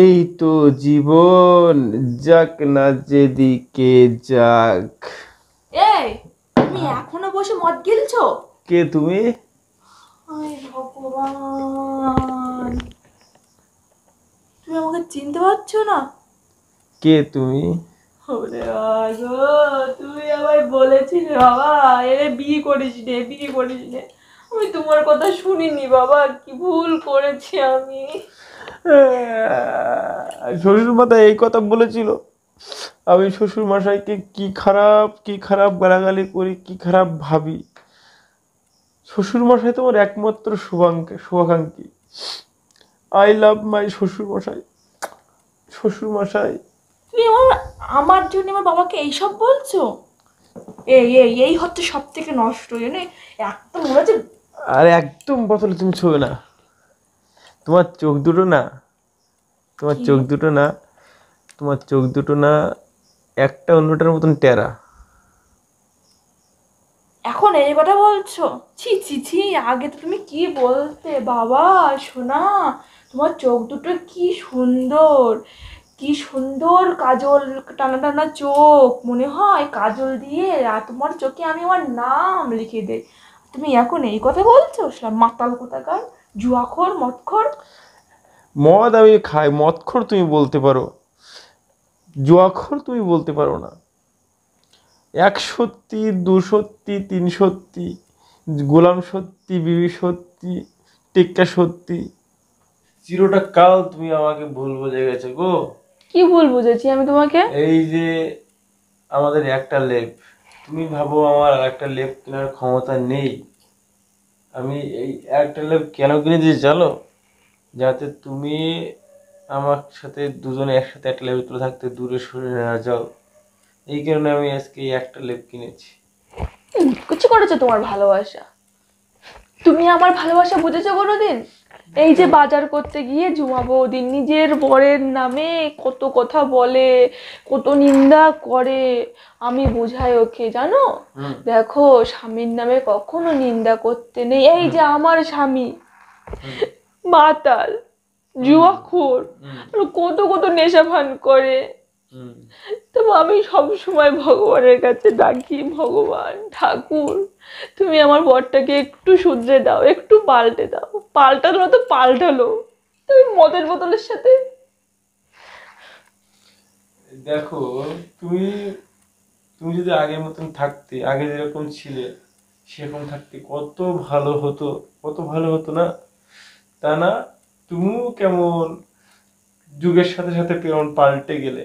এই তো জীবন যাক না যেদিকে যাক এই তুমি এখনো বসে মদ গিলছো কে তুমি ভগবান তুমি আমাকে চিনতে পারছো না কে তুমি ওরে তুমি আমায় বলেছিলে বাবা এ বিয়ে করিস রে বিয়ে করিস রে আমি তোমার কথা শুনিনি বাবা কি ভুল করেছি আমি শ্বশুর মাতা এই কথা বলেছিল আমি শ্বশুর মশাইকে কি খারাপ কি খারাপ গালাগালি করি কি খারাপ ভাবি শ্বশুর মশাই তোমার একমাত্র শুভাঙ্কে শুভাকাঙ্ক্ষী আই লাভ মাই শ্বশুর মশাই শ্বশুর মশাই তুমি আমার আমার জন্য আমার বাবাকে এইসব বলছো এই এই এই হচ্ছে সব থেকে নষ্ট জানে একটা মনে হচ্ছে আরে একদম বোতলে তুমি ছুবে না তোমার চোখ দুটো না তোমার চোখ দুটো না তোমার চোখ দুটো না একটা অন্যটার মতন টেরা এখন এই কথা বলছো ছি ছি ছি আগে তো তুমি কি বলতে বাবা সোনা তোমার চোখ দুটো কি সুন্দর কি সুন্দর কাজল টানা টানা চোখ মনে হয় কাজল দিয়ে তোমার চোখে আমি আমার নাম লিখে দেয় তুমি এখন এই কথা বলছো মাতাল কোথাকার জুয়াখর মদখোর মদ আমি খাই মৎখর তুমি বলতে পারো জুয়াখর তুমি বলতে পারো না এক সত্যি দু সত্যি তিন সত্যি গোলাম সত্যি বিবি সত্যি টেক্কা সত্যি চিরটা কাল তুমি আমাকে ভুল বুঝে গেছো গো কি ভুল বুঝেছি আমি তোমাকে এই যে আমাদের একটা লেপ তুমি ভাবো আমার আর একটা লেপ কেনার ক্ষমতা নেই আমি এই একটা লেপ কেন কিনেছি জানো যাতে তুমি আমার সাথে দুজনে একসাথে একটা লেপ তুলে থাকতে দূরে সরে না যাও এই কারণে আমি আজকে একটা লেপ কিনেছি কিছু করেছে তোমার ভালোবাসা তুমি আমার ভালোবাসা বুঝেছো কোনোদিন এই যে বাজার করতে গিয়ে জুমাবো দিন নিজের বরের নামে কত কথা বলে কত নিন্দা করে আমি বুঝাই ওকে জানো দেখো স্বামীর নামে কখনো নিন্দা করতে নেই এই যে আমার স্বামী মাতাল জুয়াখোর কত কত নেশা ভান করে তো আমি সব সময় ভগবানের কাছে ডাকি ভগবান ঠাকুর তুমি আমার বরটাকে একটু শুধরে দাও একটু পাল্টে দাও পাল্টানো তো পাল্টালো তুমি মদের বোতলের সাথে দেখো তুমি তুমি যদি আগের মতন থাকতে আগে যেরকম ছিলে সেরকম থাকতে কত ভালো হতো কত ভালো হতো না তা না তুমিও কেমন যুগের সাথে সাথে কেমন পাল্টে গেলে